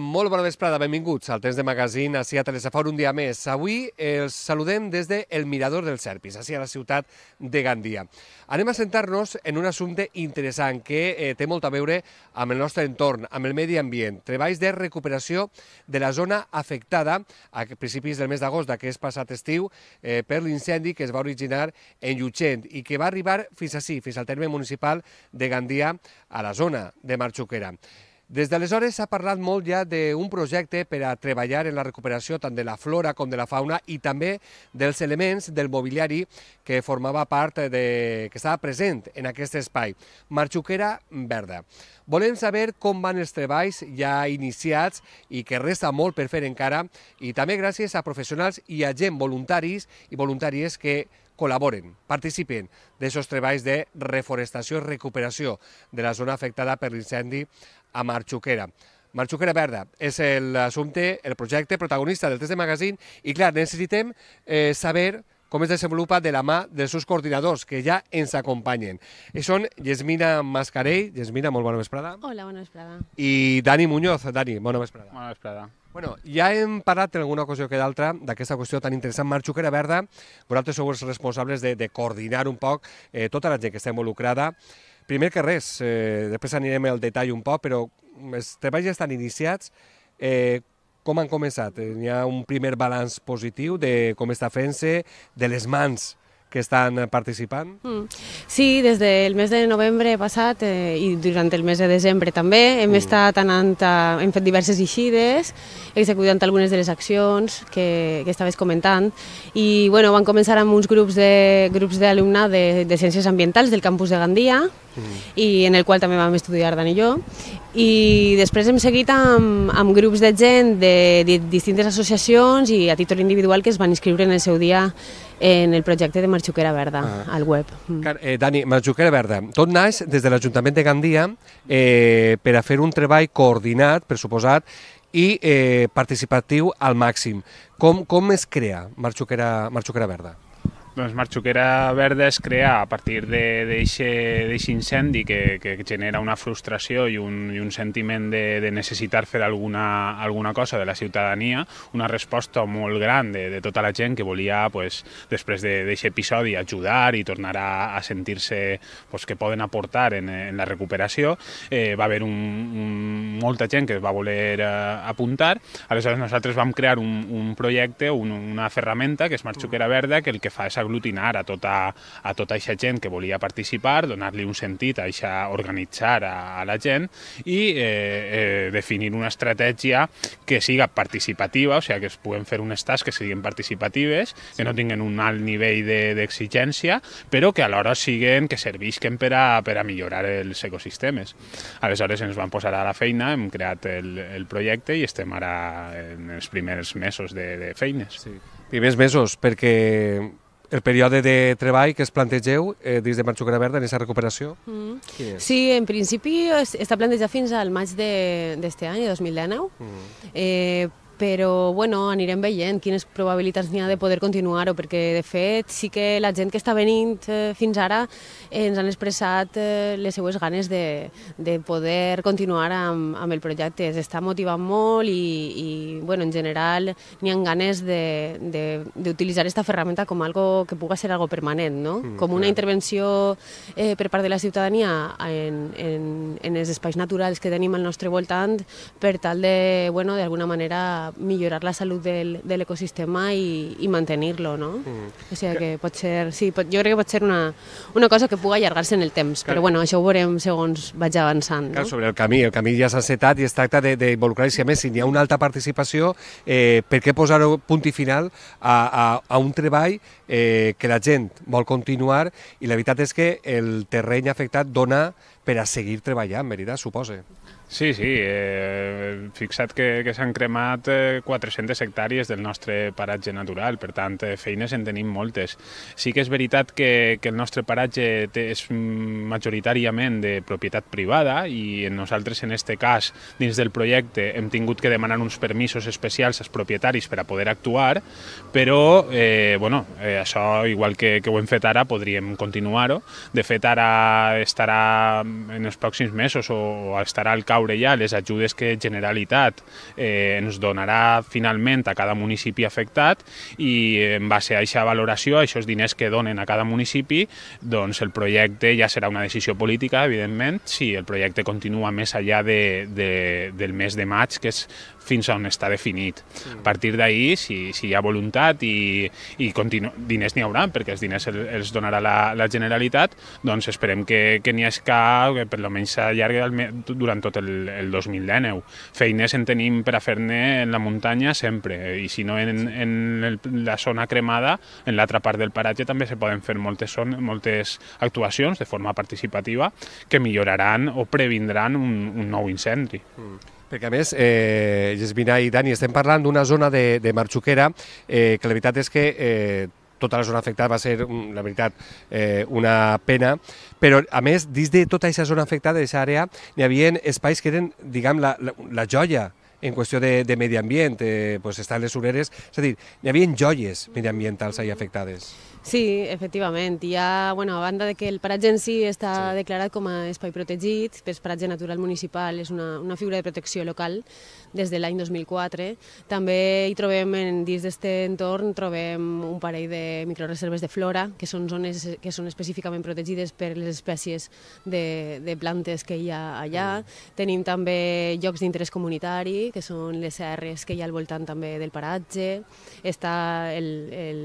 molt bona vesprada, benvinguts al Temps de Magazine, a a Telesafor un dia més. Avui els saludem des de El Mirador del Serpis, així a la ciutat de Gandia. Anem a sentar-nos en un assumpte interessant que eh, té molt a veure amb el nostre entorn, amb el medi ambient. Treballs de recuperació de la zona afectada a principis del mes d'agost d'aquest passat estiu eh, per l'incendi que es va originar en Llutxent i que va arribar fins a sí, fins al terme municipal de Gandia, a la zona de Marxuquera. Des d'aleshores s'ha parlat molt ja d'un projecte per a treballar en la recuperació tant de la flora com de la fauna i també dels elements del mobiliari que formava part de... que estava present en aquest espai. Marxuquera verda. Volem saber com van els treballs ja iniciats i que resta molt per fer encara i també gràcies a professionals i a gent voluntaris i voluntàries que col·laboren, participen d'aquests treballs de reforestació i recuperació de la zona afectada per l'incendi a Marxuquera. Marxuquera Verda és l'assumpte, el projecte protagonista del test de magazine i clar, necessitem eh, saber com es desenvolupa de la mà dels seus coordinadors, que ja ens acompanyen. Eh, són Yesmina Mascarell. Yesmina, molt bona vesprada. Hola, bona vesprada. I Dani Muñoz. Dani, bona vesprada. Bona vesprada. Bueno, ja hem parlat en alguna ocasió que d'altra d'aquesta qüestió tan interessant. Marc Xuquera Verda, vosaltres sou els responsables de, de coordinar un poc eh, tota la gent que està involucrada. Primer que res, eh, després anirem al detall un poc, però els treballs ja estan iniciats. Eh, com han començat? Hi ha un primer balanç positiu de com està fent-se, de les mans que estan participant? Mm. Sí, des del mes de novembre passat eh, i durant el mes de desembre també hem mm. estat anant, a, hem fet diverses eixides, executant algunes de les accions que, que estaves comentant i bueno, van començar amb uns grups de grups d'alumnat de, de ciències ambientals del campus de Gandia mm. i en el qual també vam estudiar Dan i jo i després hem seguit amb, amb grups de gent de, de distintes associacions i a títol individual que es van inscriure en el seu dia en el projecte de Marxuquera Verda, ah. al web. Mm. Eh, Dani, Marxuquera Verda, tot naix des de l'Ajuntament de Gandia eh, per a fer un treball coordinat, per suposat, i eh, participatiu al màxim. Com, com es crea Marxuquera, Marxuquera Verda? Doncs Marxuquera Verda es crea a partir d'aquest incendi que, que genera una frustració i un, i un sentiment de, de necessitar fer alguna, alguna cosa de la ciutadania, una resposta molt gran de, de tota la gent que volia, pues, després d'aquest de, episodi, ajudar i tornar a, a sentir-se pues, que poden aportar en, en la recuperació. Eh, va haver un, un molta gent que es va voler eh, apuntar. Aleshores nosaltres vam crear un, un projecte, un, una ferramenta, que és Marxuquera Verda, que el que fa és aglutinar a tota, a tota aquesta gent que volia participar, donar-li un sentit a eixa, organitzar a, a la gent i eh, eh, definir una estratègia que siga participativa, o sigui, que es puguen fer unes tasques que siguin participatives, sí. que no tinguin un alt nivell d'exigència, de, però que alhora siguen, que servisquen per a, per a millorar els ecosistemes. Aleshores ens van posar a la feina hem creat el, el projecte i estem ara en els primers mesos de, de feines. Sí. Primers mesos, perquè el període de treball que es plantegeu eh, dins de Manxucra Verda en aquesta recuperació? Mm. Sí, en principi està plantejat fins al maig d'este any, 2019, mm. eh, però bueno, anirem veient quines probabilitats n'hi ha de poder continuar-ho, perquè de fet sí que la gent que està venint eh, fins ara eh, ens han expressat eh, les seues ganes de, de poder continuar amb, amb el projecte. S'està motivant molt i, i bueno, en general n'hi ha ganes d'utilitzar aquesta ferramenta com algo que puga ser algo permanent, no? Mm, com una clar. intervenció eh, per part de la ciutadania en, en, en els espais naturals que tenim al nostre voltant per tal de, bueno, d'alguna manera millorar la salut del, de l'ecosistema i, i mantenir-lo, no? Mm. O sigui que pot ser, sí, pot, jo crec que pot ser una, una cosa que pugui allargar-se en el temps, Clar. però bueno, això ho veurem segons vaig avançant. No? sobre el camí, el camí ja s'ha setat i es tracta d'involucrar, hi si a més si hi ha una alta participació, eh, per què posar punt i final a, a, a un treball eh, que la gent vol continuar i la veritat és que el terreny afectat dona per a seguir treballant, veritat, suposa. Sí, sí, eh, fixa't que, que s'han cremat 400 eh, hectàrees del nostre paratge natural, per tant, eh, feines en tenim moltes. Sí que és veritat que, que el nostre paratge és majoritàriament de propietat privada i nosaltres, en este cas, dins del projecte, hem tingut que demanar uns permisos especials als propietaris per a poder actuar, però, eh, bueno, eh, això, igual que, que ho hem fet ara, podríem continuar-ho. De fet, ara estarà en els pròxims mesos o, o estarà al cau traure ja les ajudes que Generalitat eh, ens donarà finalment a cada municipi afectat i eh, en base a aquesta valoració, a aquests diners que donen a cada municipi, doncs el projecte ja serà una decisió política, evidentment, si el projecte continua més allà de, de, del mes de maig, que és fins on està definit. A partir d'ahir, si, si hi ha voluntat i, i continu... diners n'hi haurà, perquè els diners els donarà la, la Generalitat, doncs esperem que, que n'hi hagi que per almenys s'allargui durant tot el el, el 2019. Feines en tenim per a fer-ne en la muntanya sempre, i si no en, en el, la zona cremada, en l'altra part del paratge també se poden fer moltes, son, moltes actuacions de forma participativa que milloraran o previndran un, un nou incendi. Mm. Perquè a més, eh, Gesmina i Dani, estem parlant d'una zona de, de Marxuquera eh, que la veritat és que eh, tota la zona afectada va ser, mm, la veritat, eh, una pena, però a més, dins de tota aquesta zona afectada, d'aquesta àrea, hi havia espais que eren, diguem, la, la, la joia en qüestió de, de medi ambient, eh, pues estan les ureres, és a dir, hi havia joies mediambientals ahí afectades. Sí, efectivament. Hi ha, bueno, a banda de que el paratge en si està sí. declarat com a espai protegit, per paratge natural municipal és una, una figura de protecció local des de l'any 2004. També hi trobem, en, dins d'aquest entorn, trobem un parell de microreserves de flora, que són zones que són específicament protegides per les espècies de, de plantes que hi ha allà. Mm. Tenim també llocs d'interès comunitari, que són les serres que hi ha al voltant també del paratge. Està el, el,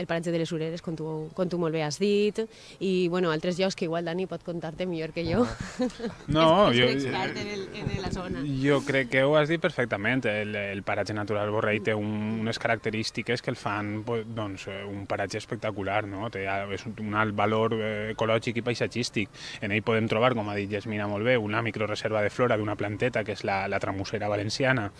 el paratge de les Ures Figueres, com tu, com tu molt bé has dit, i bueno, altres llocs que igual Dani pot contar-te millor que jo. Ah. No, és, és jo... En el, en la zona. Jo crec que ho has dit perfectament. El, el paratge natural Borrell té un, unes característiques que el fan doncs, eh, un paratge espectacular, no? Té, ah, és un alt valor eh, ecològic i paisatgístic. En ell podem trobar, com ha dit Jasmina molt bé, una microreserva de flora d'una planteta, que és la, la tramussera valenciana,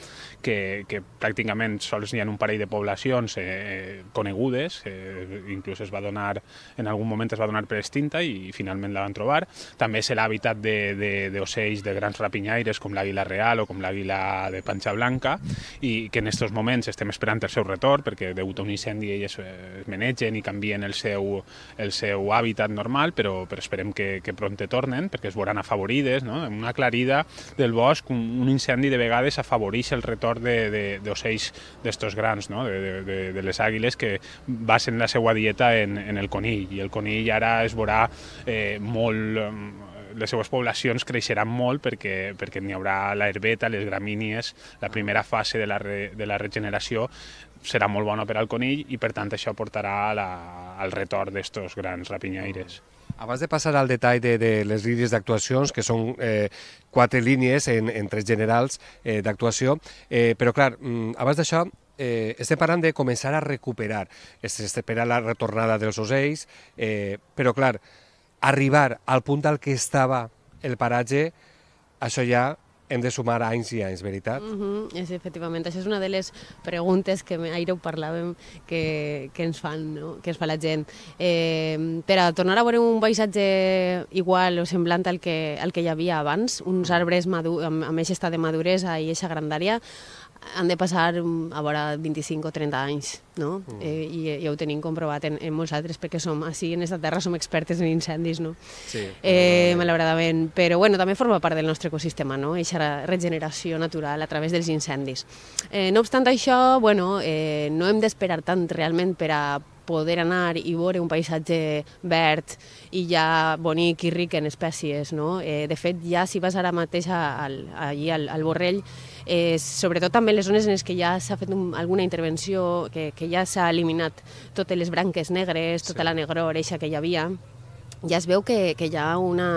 que, que pràcticament sols hi ha un parell de poblacions eh, eh conegudes, eh, inclús es va donar, en algun moment es va donar per extinta i finalment la van trobar. També és l'hàbitat d'ocells de, de, de grans rapinyaires com l'àguila real o com l'àguila de panxa blanca i que en aquests moments estem esperant el seu retorn perquè degut a un incendi elles eh, es menegen i canvien el seu, el seu hàbitat normal, però, però esperem que, que prompte tornen perquè es veuran afavorides, no? una clarida del bosc, un, un incendi de vegades afavoreix el retorn d'ocells d'estos grans, no? de, de, de, de les àguiles que basen la seva dieta dieta en, en el conill i el conill ara es veurà eh, molt les seues poblacions creixeran molt perquè, perquè n'hi haurà la herbeta, les gramínies, la ah. primera fase de la, re, de la regeneració serà molt bona per al conill i per tant això portarà la, al retorn d'estos grans rapinyaires. Ah. Abans de passar al detall de, de les línies d'actuacions, que són eh, quatre línies en, en tres generals eh, d'actuació, eh, però clar, mm, abans d'això eh, estem parlant de començar a recuperar. S'espera la retornada dels ocells, eh, però clar, arribar al punt al que estava el paratge, això ja hem de sumar anys i anys, veritat? Mm -hmm, és, efectivament, això és una de les preguntes que ahir ho parlàvem que, que ens fan, no? que ens fa la gent. Eh, per a tornar a veure un paisatge igual o semblant al que, al que hi havia abans, uns arbres madu amb, amb aquest estat de maduresa i aquesta grandària, han de passar mm, a vora 25 o 30 anys, no? Mm. Eh, i, I ho tenim comprovat en, en molts altres, perquè som, així en aquesta terra som expertes en incendis, no? Sí, eh, malauradament. Però bueno, també forma part del nostre ecosistema, no? Eixa regeneració natural a través dels incendis. Eh, no obstant això, bueno, eh, no hem d'esperar tant realment per a poder anar i veure un paisatge verd i ja bonic i ric en espècies. No? Eh, de fet, ja si vas ara mateix al, allí al, al Borrell, eh, sobretot també les zones en les que ja s'ha fet un, alguna intervenció, que, que ja s'ha eliminat totes les branques negres, tota sí. la negror, eixa que hi havia, ja es veu que, que hi, ha una,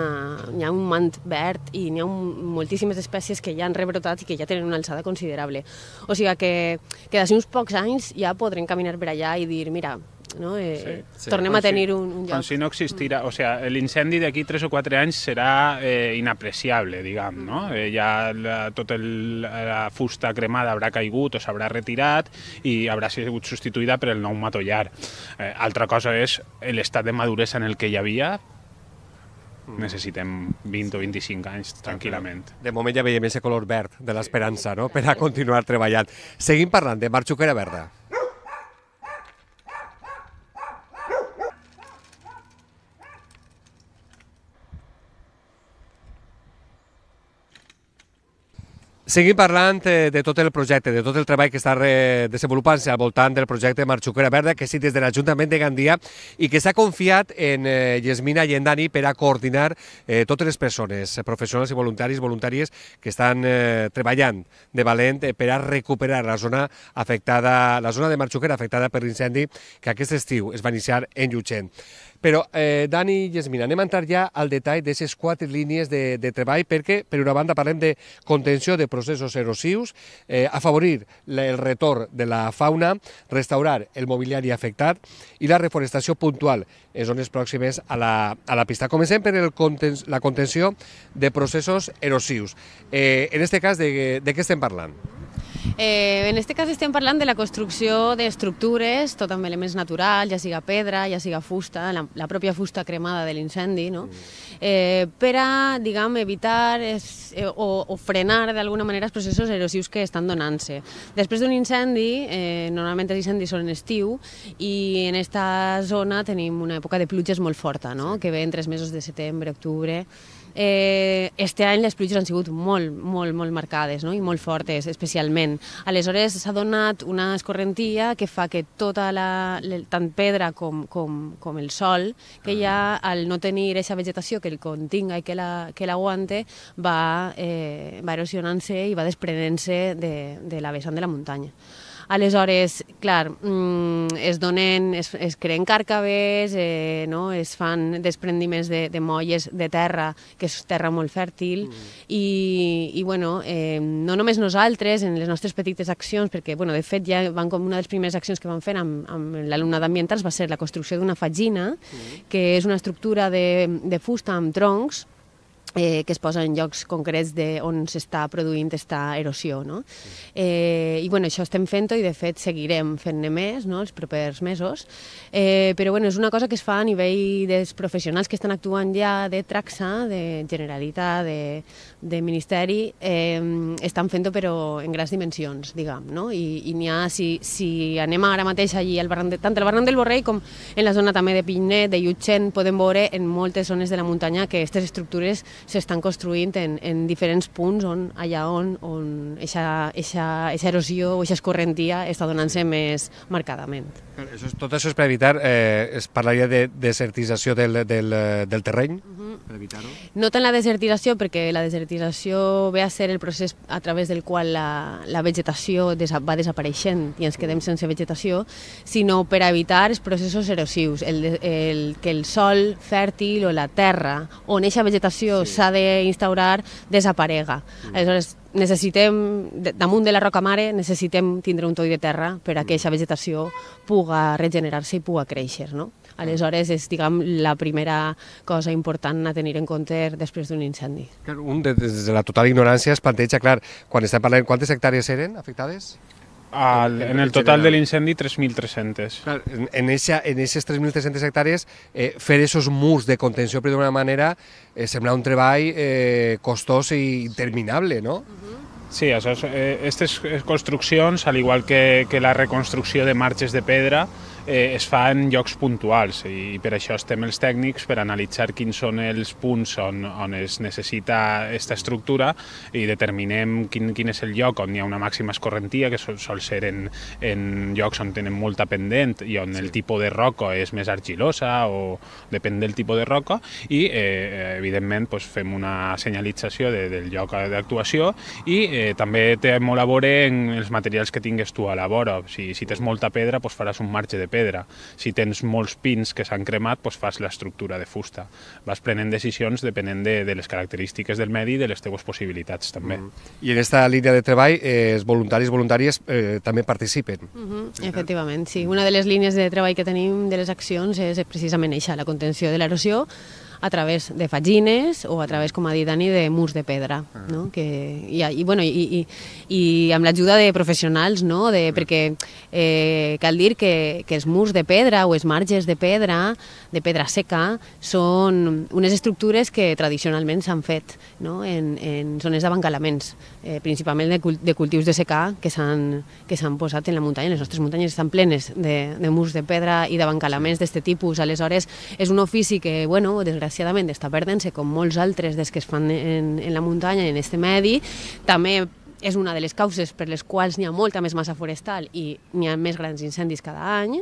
hi ha un mant verd i n'hi ha un, moltíssimes espècies que ja han rebrotat i que ja tenen una alçada considerable. O sigui que, que d'ací uns pocs anys ja podrem caminar per allà i dir, mira, no? Eh, sí, sí. Tornem a tenir si, un, un lloc. Com si no existira, o sea, l'incendi d'aquí 3 o 4 anys serà eh, inapreciable, diguem, no? Mm. Eh, ja la, el, la fusta cremada haurà caigut o s'haurà retirat i haurà sigut substituïda per el nou matollar. Eh, altra cosa és l'estat de maduresa en el que hi havia, Mm. necessitem 20 o 25 anys tranquil·lament. De moment ja veiem aquest color verd de l'esperança, no?, per a continuar treballant. Seguim parlant de Marxuquera Verda. Seguim parlant eh, de tot el projecte, de tot el treball que està eh, desenvolupant-se al voltant del projecte Marxuquera Verda, que sí des de l'Ajuntament de Gandia i que s'ha confiat en eh, i en Dani per a coordinar totes les persones, professionals i voluntaris, voluntàries que estan treballant de valent per a recuperar la zona afectada, la zona de Marxuquera afectada per l'incendi que aquest estiu es va iniciar en Llutxent. Però, eh, Dani i Gesmina, anem a entrar ja al detall d'aquestes quatre línies de, de treball perquè, per una banda, parlem de contenció de processos erosius, eh, afavorir el retorn de la fauna, restaurar el mobiliari afectat i la reforestació puntual en zones pròximes a la, a la pista. Comencem per el conten la contenció de processos erosius. Eh, en aquest cas, de, de què estem parlant? Eh, en este cas estem parlant de la construcció d'estructures, tot amb elements naturals, ja siga pedra, ja siga fusta, la, la pròpia fusta cremada de l'incendi, no? Mm. eh, per a, diguem, evitar es, eh, o, o frenar d'alguna manera els processos erosius que estan donant-se. Després d'un incendi, eh, normalment els incendis són en estiu, i en aquesta zona tenim una època de pluges molt forta, no? que ve en tres mesos de setembre, octubre, Eh, este any les pluges han sigut molt, molt, molt marcades no? i molt fortes, especialment moviment. Aleshores s'ha donat una escorrentia que fa que tota la, tant pedra com, com, com el sol que ja ah. al no tenir aquesta vegetació que el continga i que l'aguante, la, va, eh, va erosionant-se i va desprenent-se de, de la vessant de la muntanya. Aleshores, clar, mm, es donen, es, es creen càrcaves, eh, no? es fan desprendiments de, de molles de terra, que és terra molt fèrtil, mm. i, i bueno, eh, no només nosaltres, en les nostres petites accions, perquè, bueno, de fet, ja van com una de les primeres accions que van fer amb, amb l'alumnat d'ambientals va ser la construcció d'una fagina, mm. que és una estructura de, de fusta amb troncs, eh, que es posa en llocs concrets de on s'està produint aquesta erosió. No? Eh, I bueno, això estem fent-ho i de fet seguirem fent-ne més no? els propers mesos, eh, però bueno, és una cosa que es fa a nivell dels professionals que estan actuant ja de Traxa, de Generalitat, de, de Ministeri, eh, estan fent-ho però en grans dimensions, diguem, no? i, i n'hi ha, si, si anem ara mateix allí, al barranc de, tant al barran del Borrell com en la zona també de Pinyet, de Llutxent, podem veure en moltes zones de la muntanya que aquestes estructures s'estan construint en, en diferents punts on, allà on, on eixa, eixa, eixa erosió o eixa escorrentia està donant-se més marcadament. Això, tot això és per evitar, eh, es parlaria de desertització del, del, del terreny, uh -huh per evitar-ho? No tant la desertilació, perquè la desertilació ve a ser el procés a través del qual la, la vegetació va desapareixent i ens quedem mm. sense vegetació, sinó per evitar els processos erosius, el, el, que el sol fèrtil o la terra on eixa vegetació s'ha sí. d'instaurar desaparega. Mm. Aleshores, necessitem, damunt de la roca mare, necessitem tindre un toll de terra per a que aquesta mm. vegetació puga regenerar-se i puga créixer, no? Aleshores, és, diguem, la primera cosa important a tenir en compte després d'un incendi. Un, des de la total ignorància, es planteja, clar, quan estem parlant, quantes hectàrees eren afectades? Al, en el total de l'incendi, 3.300. Clar, en aquestes en 3.300 hectàrees, eh, fer aquests murs de contenció, per d'una manera, eh, sembla un treball eh, costós i interminable, no? Uh -huh. Sí, aquestes eh, construccions, al igual que, que la reconstrucció de marxes de pedra, eh, es fa en llocs puntuals i per això estem els tècnics per analitzar quins són els punts on, on es necessita aquesta estructura i determinem quin, quin és el lloc on hi ha una màxima escorrentia, que sol, sol ser en, en llocs on tenen molta pendent i on sí. el tipus de roca és més argilosa o depèn del tipus de roca i eh, eh evidentment doncs, fem una senyalització de, del lloc d'actuació i eh, també té molt a veure en els materials que tingues tu a la vora. Si, si tens molta pedra, doncs faràs un marge de pedra. Si tens molts pins que s'han cremat, doncs fas l'estructura de fusta. Vas prenent decisions depenent de, de les característiques del medi i de les teues possibilitats, també. Mm. I en aquesta línia de treball, eh, els voluntaris i voluntàries eh, també participen. Mm -hmm. Efectivament, sí. Una de les línies de treball que tenim de les accions és precisament això, la contenció de l'erosió, a través de fagines o a mm. través, com ha dit Dani, de murs de pedra. Ah. No? Que, i, i, bueno, i, i, i amb l'ajuda de professionals, no? de, mm. perquè eh, cal dir que, que els murs de pedra o els marges de pedra, de pedra seca, són unes estructures que tradicionalment s'han fet no? en, en zones d'abancalaments, eh, principalment de, cult de cultius de secà que s'han posat en la muntanya. Les nostres muntanyes estan plenes de, de murs de pedra i d'abancalaments d'aquest tipus. Aleshores, és un ofici que, bueno, desgraciadament, desgraciadament està perdent-se com molts altres des que es fan en, en la muntanya i en este medi. També és una de les causes per les quals n'hi ha molta més massa forestal i n'hi ha més grans incendis cada any.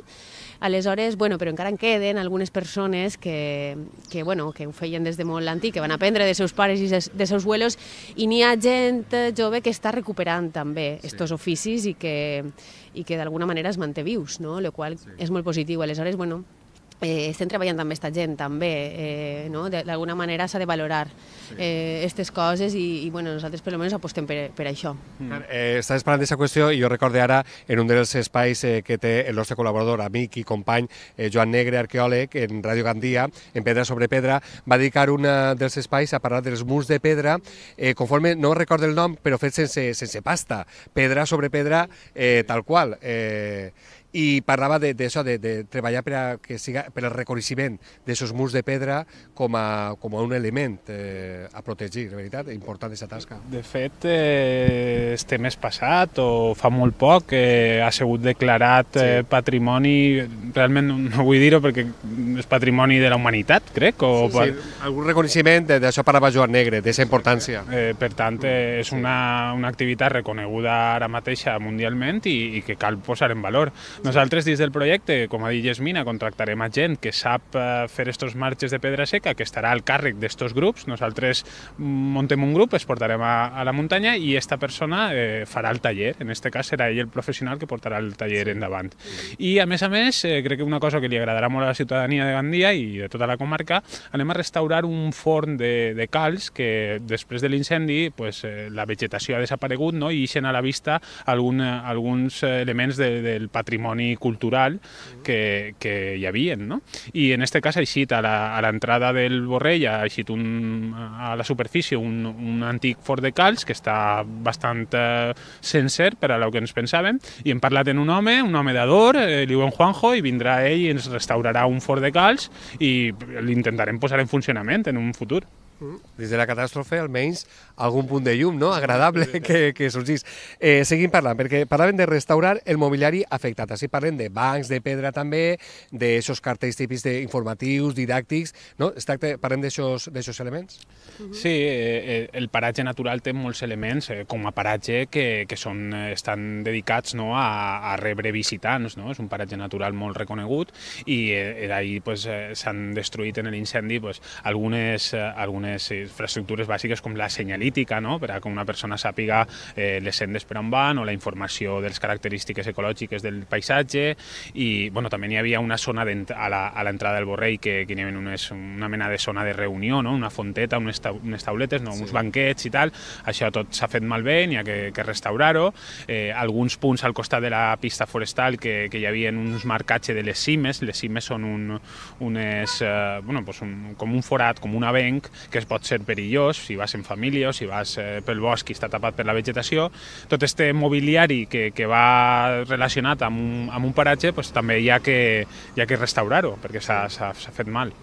Aleshores, bueno, però encara en queden algunes persones que, que, bueno, que ho feien des de molt antic, que van aprendre de seus pares i ses, de seus vuelos, i n'hi ha gent jove que està recuperant també sí. estos oficis i que, i que d'alguna manera es manté vius, no? Lo qual sí. és molt positiu. Aleshores, bueno, eh, estem treballant amb aquesta gent també, eh, no? d'alguna manera s'ha de valorar aquestes sí. eh, coses i, i bueno, nosaltres per almenys apostem per, per això. Mm. Eh, estàs parlant d'aquesta qüestió i jo recorde ara en un dels espais eh, que té el nostre col·laborador, amic i company eh, Joan Negre, arqueòleg, en Ràdio Gandia, en Pedra sobre Pedra, va dedicar un eh, dels espais a parlar dels murs de pedra, eh, conforme, no recordo el nom, però fet sense, sense pasta, pedra sobre pedra, eh, tal qual. Eh, i parlava d'això, de, de, de treballar per, a que siga, per al reconeixement d'aquests murs de pedra com a, com a un element eh, a protegir, de veritat, e important aquesta tasca. De fet, eh, este mes passat, o fa molt poc, eh, ha sigut declarat sí. eh, patrimoni, realment no vull dir-ho perquè és patrimoni de la humanitat, crec, o... Sí, sí, per... algun reconeixement d'això parlava Joan Negre, d'aquesta importància. Eh, eh, per tant, eh, és una, una activitat reconeguda ara mateixa mundialment i, i que cal posar en valor nosaltres dins del projecte, com ha dit Gesmina, contractarem a gent que sap eh, fer estos marges de pedra seca, que estarà al càrrec d'estos grups. Nosaltres mm, montem un grup, es portarem a, a la muntanya i aquesta persona eh, farà el taller. En este cas serà ell el professional que portarà el taller sí. endavant. I a més a més, eh, crec que una cosa que li agradarà molt a la ciutadania de Gandia i de tota la comarca, anem a restaurar un forn de, de calç que després de l'incendi pues, eh, la vegetació ha desaparegut no? i ixen a la vista algun, eh, alguns eh, elements de, del patrimoni patrimoni cultural que, que hi havia. No? I en aquest cas ha eixit a l'entrada del Borrell, ha eixit un, a la superfície un, un antic fort de calç que està bastant eh, sencer per a lo que ens pensàvem i hem parlat en un home, un home d'ador, eh, li diuen Juanjo i vindrà ell i ens restaurarà un fort de calç i l'intentarem posar en funcionament en un futur. Des de la catàstrofe, almenys, algun punt de llum, no? Agradable que, que sorgís. Eh, seguim parlant, perquè parlàvem de restaurar el mobiliari afectat. Així parlem de bancs, de pedra també, d'aixòs cartells típics de, informatius, didàctics, no? tracta, parlem d'aixòs elements? Mhm. Sí, eh, eh, el paratge natural té molts elements eh, com a paratge que, que són, eh, estan dedicats no, a, a rebre visitants, no? És un paratge natural molt reconegut i eh, eh d'ahir pues, s'han destruït en l'incendi pues, algunes, algunes unes infraestructures bàsiques com la senyalítica, no? per a que una persona sàpiga eh, les sendes per on van o la informació de les característiques ecològiques del paisatge i bueno, també hi havia una zona a l'entrada del Borrell que, que hi havia unes, una mena de zona de reunió, no? una fonteta, unes, ta unes tauletes, no? Sí. uns banquets i tal, això tot s'ha fet malbé, n'hi ha que, que restaurar-ho, eh, alguns punts al costat de la pista forestal que, que hi havia uns marcatges de les cimes, les cimes són un, unes, eh, bueno, pues un, com un forat, com un avenc, que es pot ser perillós, si vas en família o si vas eh, pel bosc i està tapat per la vegetació. Tot este mobiliari que, que va relacionat amb un, amb un paratge, pues, també hi ha que, hi ha que restaurar-ho, perquè s'ha fet mal.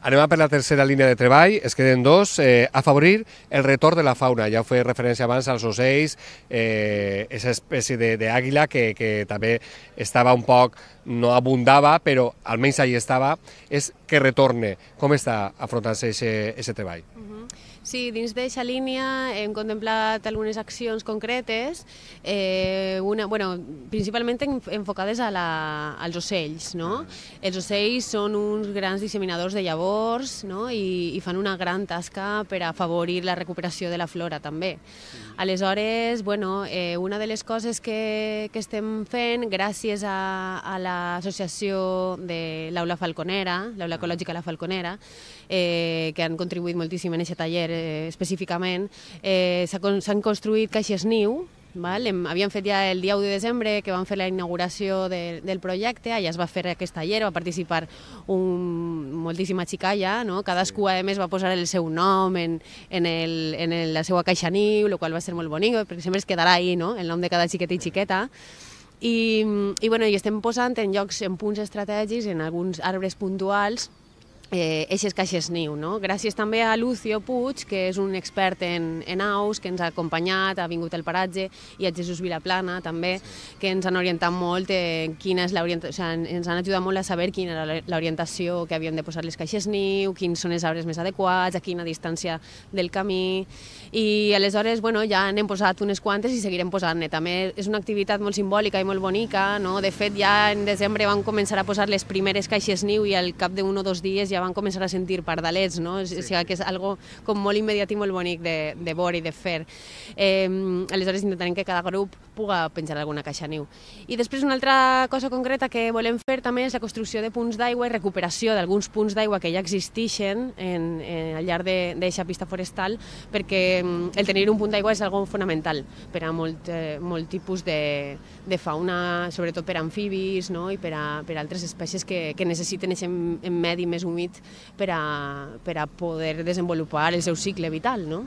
Anem a per la tercera línia de treball, es queden dos, eh, afavorir el retorn de la fauna, ja ho feia referència abans als ocells, eh, aquesta espècie d'àguila que, que també estava un poc, no abundava, però almenys allà estava, és que retorne. Com està afrontant-se aquest treball? Uh mhm. -huh. Sí, dins d'aquesta línia hem contemplat algunes accions concretes, eh, una, bueno, principalment enfocades a la, als ocells. No? Ah. Els ocells són uns grans disseminadors de llavors no? I, i fan una gran tasca per afavorir la recuperació de la flora també. Mm. Aleshores, bueno, eh, una de les coses que, que estem fent gràcies a, a l'associació de l'Aula Falconera, l'Aula ah. Ecològica La Falconera, eh, que han contribuït moltíssim en aquest taller eh, específicament, eh, s'han construït caixes niu, Val? Hem, havíem fet ja el dia 1 de desembre que van fer la inauguració de, del projecte, allà es va fer aquest taller, va participar un, moltíssima xicalla, no? cadascú a més va posar el seu nom en, en, el, en el, la seva caixa niu, el qual va ser molt bonic, perquè sempre es quedarà ahí no? el nom de cada xiqueta i xiqueta. I, i, bueno, i estem posant en llocs, en punts estratègics, en alguns arbres puntuals, eh, eixes caixes niu. No? Gràcies també a Lucio Puig, que és un expert en, en aus, que ens ha acompanyat, ha vingut al paratge, i a Jesús Vilaplana també, que ens han orientat molt, eh, quina és o sigui, ens han ajudat molt a saber quina era l'orientació que havíem de posar les caixes niu, quins són els arbres més adequats, a quina distància del camí, i aleshores bueno, ja n'hem posat unes quantes i seguirem posant-ne. També és una activitat molt simbòlica i molt bonica, no? de fet ja en desembre van començar a posar les primeres caixes niu i al cap d'un o dos dies ja van començar a sentir pardalets, no? Sí. O sigui, que és algo com molt immediat i molt bonic de, de veure i de fer. Eh, aleshores intentarem que cada grup puga penjar alguna caixa niu. I després una altra cosa concreta que volem fer també és la construcció de punts d'aigua i recuperació d'alguns punts d'aigua que ja existeixen en, en, al llarg d'aquesta pista forestal perquè el tenir un punt d'aigua és algo fonamental per a molt, eh, molt tipus de, de fauna, sobretot per a amfibis no? i per a, per a altres espècies que, que necessiten aquest medi més humit nit per a, per a poder desenvolupar el seu cicle vital, no?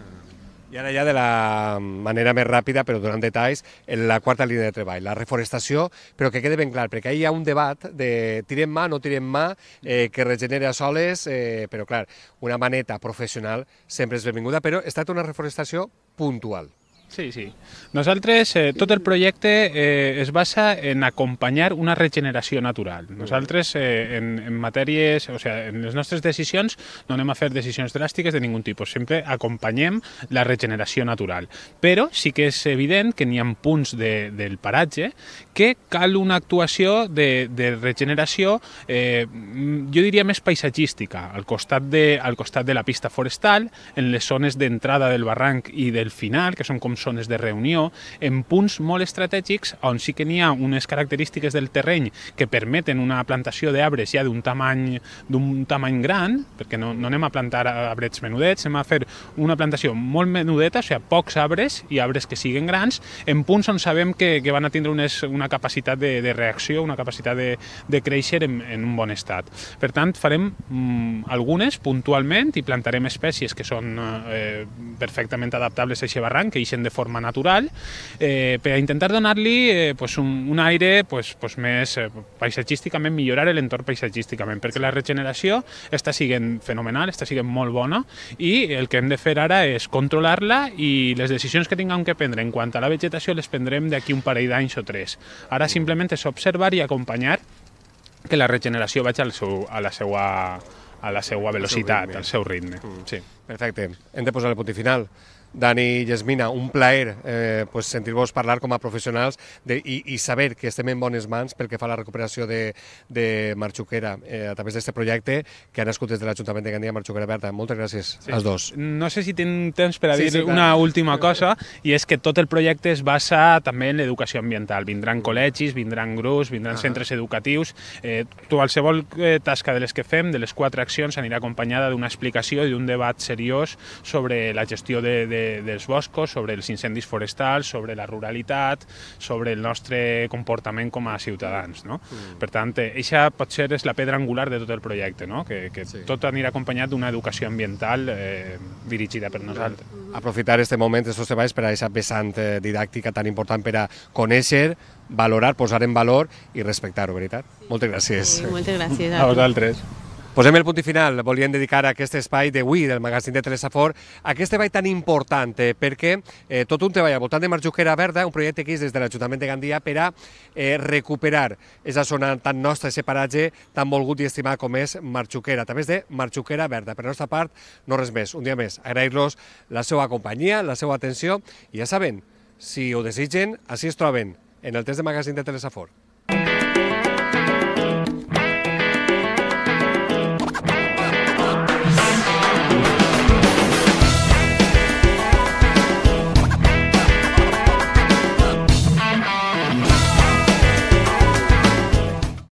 I ara ja de la manera més ràpida, però donant detalls, en la quarta línia de treball, la reforestació, però que quede ben clar, perquè hi ha un debat de tirem mà, no tirem mà, eh, que regenera soles, eh, però clar, una maneta professional sempre és benvinguda, però ha estat una reforestació puntual. Sí, sí. Nosaltres, eh, tot el projecte eh, es basa en acompanyar una regeneració natural. Nosaltres, eh, en, en matèries, o sigui, en les nostres decisions, no anem a fer decisions dràstiques de ningun tipus, sempre acompanyem la regeneració natural. Però sí que és evident que n'hi ha punts de, del paratge que cal una actuació de, de regeneració, eh, jo diria més paisatgística, al costat, de, al costat de la pista forestal, en les zones d'entrada del barranc i del final, que són com zones de reunió, en punts molt estratègics on sí que n'hi ha unes característiques del terreny que permeten una plantació d'arbres ja d'un tamany, d'un tamany gran, perquè no, no anem a plantar arbrets menudets, anem a fer una plantació molt menudeta, o sigui, pocs arbres i arbres que siguen grans, en punts on sabem que, que van a tindre unes, unes una capacitat de, de reacció, una capacitat de, de créixer en, en un bon estat. Per tant, farem mm, algunes puntualment i plantarem espècies que són eh, perfectament adaptables a aquest barranc, que eixen de forma natural, eh, per a intentar donar-li eh, pues un, un aire pues, pues més eh, paisatgísticament, millorar l'entorn paisatgísticament, perquè la regeneració està siguent fenomenal, està siguent molt bona, i el que hem de fer ara és controlar-la i les decisions que tinguem que prendre en quant a la vegetació les prendrem d'aquí un parell d'anys o tres. Ara simplement és observar i acompanyar que la regeneració vagi al seu, a la seva a la seva velocitat, al seu ritme. Al seu ritme. Mm. Sí. Perfecte. Hem de posar el punt final. Dani, i Jasmina, un plaer eh, pues sentir-vos parlar com a professionals de, i, i saber que estem en bones mans pel que fa a la recuperació de, de Marxuquera eh, a través d'aquest projecte que ha nascut des de l'Ajuntament de Gandia Marxuquera Verda. Moltes gràcies sí. als dos. No sé si tinc temps per a sí, dir sí, clar. una última cosa i és que tot el projecte es basa també en l'educació ambiental. Vindran col·legis, vindran grups, vindran ah. centres educatius. Eh, qualsevol eh, tasca de les que fem, de les quatre accions, anirà acompanyada d'una explicació i d'un debat seriós sobre la gestió de, de de, dels boscos, sobre els incendis forestals, sobre la ruralitat, sobre el nostre comportament com a ciutadans. No? Mm. Per tant, eh, eixa potser és la pedra angular de tot el projecte, no? que, que sí. tot anirà acompanyat d'una educació ambiental eh, dirigida per nosaltres. Mm-hmm. Aprofitar este moment, aquests treballs, per a aquesta vessant eh, didàctica tan important per a conèixer, valorar, posar en valor i respectar-ho, veritat? Moltes gràcies. Sí, moltes gràcies a, a vosaltres. Posem el punt i final. Volíem dedicar a aquest espai d'avui del magazín de Telesafor a aquest treball tan important, eh, perquè eh, tot un treball al voltant de Marjuquera Verda, un projecte que és des de l'Ajuntament de Gandia per a eh, recuperar aquesta zona tan nostra, aquest paratge tan volgut i estimat com és Marjuquera, també és de Marjuquera Verda. Per nostra part, no res més. Un dia més, agrair-los la seva companyia, la seva atenció, i ja saben, si ho desitgen, així es troben en el test de magazín de Telesafor.